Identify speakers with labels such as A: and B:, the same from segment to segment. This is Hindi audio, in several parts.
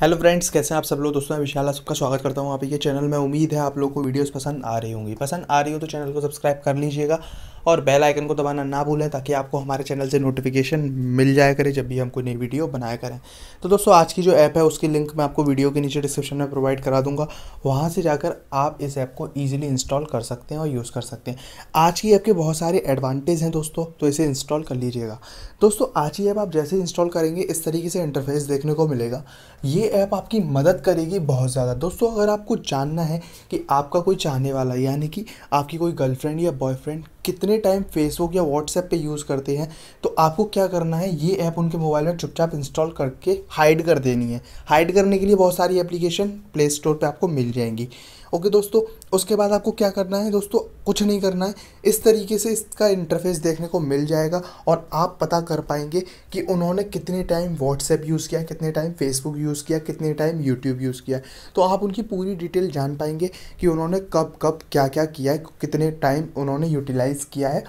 A: हेलो फ्रेंड्स कैसे हैं आप सब लोग दोस्तों मैं विशाल सबका स्वागत करता हूं आपके चैनल में उम्मीद है आप लोग को वीडियोस पसंद आ रही होंगी पसंद आ रही हो तो चैनल को सब्सक्राइब कर लीजिएगा और बेल आइकन को दबाना ना भूलें ताकि आपको हमारे चैनल से नोटिफिकेशन मिल जाया करे जब भी हम कोई नई वीडियो बनाया करें तो दोस्तों आज की जो ऐप है उसकी लिंक मैं आपको वीडियो के नीचे डिस्क्रिप्शन में प्रोवाइड करा दूंगा वहाँ से जाकर आप इस ऐप को ईजिली इंस्टॉल कर सकते हैं और यूज़ कर सकते हैं आज की ऐप के बहुत सारे एडवांटेज हैं दोस्तों तो इसे इंस्टॉल कर लीजिएगा दोस्तों आज की ऐप आप जैसे इंस्टॉल करेंगे इस तरीके से इंटरफेस देखने को मिलेगा ये ऐप आपकी मदद करेगी बहुत ज़्यादा दोस्तों अगर आपको जानना है कि आपका कोई चाहने वाला यानी कि आपकी कोई गर्लफ्रेंड या बॉयफ्रेंड कितने टाइम फेसबुक या व्हाट्सएप पे यूज़ करते हैं तो आपको क्या करना है ये ऐप उनके मोबाइल में चुपचाप इंस्टॉल करके हाइड कर देनी है हाइड करने के लिए बहुत सारी एप्लीकेशन प्ले स्टोर पर आपको मिल जाएंगी ओके दोस्तों उसके बाद आपको क्या करना है दोस्तों कुछ नहीं करना है इस तरीके से इसका इंटरफेस देखने को मिल जाएगा और आप पता कर पाएंगे कि उन्होंने कितने टाइम व्हाट्सएप यूज़ किया कितने टाइम फेसबुक यूज़ किया कितने टाइम यूट्यूब यूज़ किया तो आप उनकी पूरी डिटेल जान पाएंगे कि उन्होंने कब कब क्या क्या किया है कितने टाइम उन्होंने यूटिलाइज़ किया है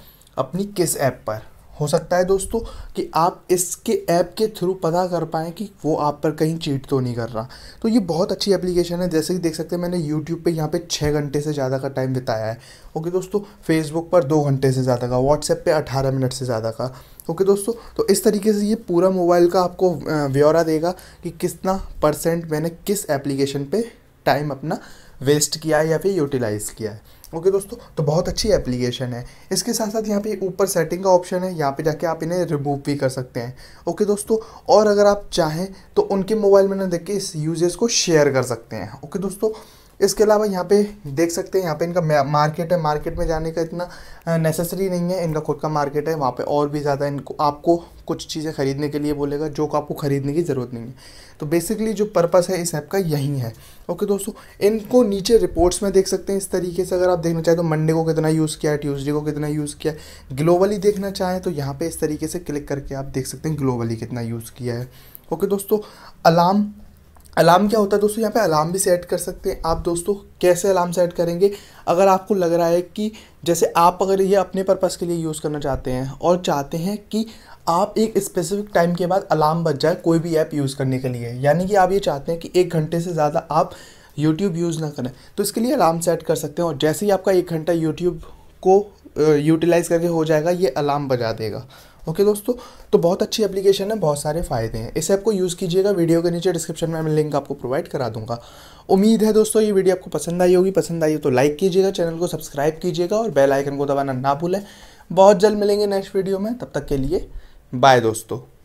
A: अपनी किस ऐप पर हो सकता है दोस्तों कि आप इसके ऐप के थ्रू पता कर पाएँ कि वो आप पर कहीं चीट तो नहीं कर रहा तो ये बहुत अच्छी एप्लीकेशन है जैसे कि देख सकते हैं मैंने यूट्यूब पे यहाँ पे छः घंटे से ज़्यादा का टाइम बिताया है ओके दोस्तों फेसबुक पर दो घंटे से ज़्यादा का व्हाट्सएप पर अठारह मिनट से ज़्यादा का ओके दोस्तों तो इस तरीके से ये पूरा मोबाइल का आपको ब्यौरा देगा कि कितना परसेंट मैंने किस एप्लीकेशन पर टाइम अपना वेस्ट किया है या फिर यूटिलाइज़ किया है ओके okay दोस्तों तो बहुत अच्छी एप्लीकेशन है इसके साथ साथ यहाँ पे ऊपर सेटिंग का ऑप्शन है यहाँ पे जाके आप इन्हें रिमूव भी कर सकते हैं ओके okay दोस्तों और अगर आप चाहें तो उनके मोबाइल में ना देख के इस यूजर्स को शेयर कर सकते हैं ओके okay दोस्तों इसके अलावा यहाँ पे देख सकते हैं यहाँ पे इनका मार्केट है मार्केट में जाने का इतना नेसेसरी नहीं है इनका खुद का मार्केट है वहाँ पे और भी ज़्यादा इनको आपको कुछ चीज़ें ख़रीदने के लिए बोलेगा जो आपको ख़रीदने की ज़रूरत नहीं है तो बेसिकली जो पर्पस है इस ऐप का यही है ओके दोस्तों इनको नीचे रिपोर्ट्स में देख सकते हैं इस तरीके से अगर आप देखना चाहें तो मंडे को कितना यूज़ किया ट्यूज़डे ट्यूसडे को कितना यूज़ किया ग्लोबली देखना चाहें तो यहाँ पर इस तरीके से क्लिक करके आप देख सकते हैं ग्लोबली कितना यूज़ किया है ओके दोस्तों अलार्म अलार्म क्या होता है दोस्तों यहाँ पे अलार्म भी सेट कर सकते हैं आप दोस्तों कैसे अलार्म सेट करेंगे अगर आपको लग रहा है कि जैसे आप अगर ये अपने पर्पज़ के लिए यूज़ करना चाहते हैं और चाहते हैं कि आप एक स्पेसिफिक टाइम के बाद अलार्म बच जाए कोई भी ऐप यूज़ करने के लिए यानी कि आप ये चाहते हैं कि एक घंटे से ज़्यादा आप यूट्यूब यूज़ ना करें तो इसके लिए अलार्म सेट कर सकते हैं और जैसे ही आपका एक घंटा यूट्यूब को यूटिलाइज़ करके हो जाएगा ये अलार्म बजा देगा ओके दोस्तों तो बहुत अच्छी एप्लीकेशन है बहुत सारे फ़ायदे हैं इस ऐप को यूज़ कीजिएगा वीडियो के नीचे डिस्क्रिप्शन में मैं लिंक आपको प्रोवाइड करा दूंगा उम्मीद है दोस्तों ये वीडियो आपको पसंद आई होगी पसंद आई हो तो लाइक कीजिएगा चैनल को सब्सक्राइब कीजिएगा और बेल आइकन को दबाना ना भूलें बहुत जल्द मिलेंगे नेक्स्ट वीडियो में तब तक के लिए बाय दोस्तों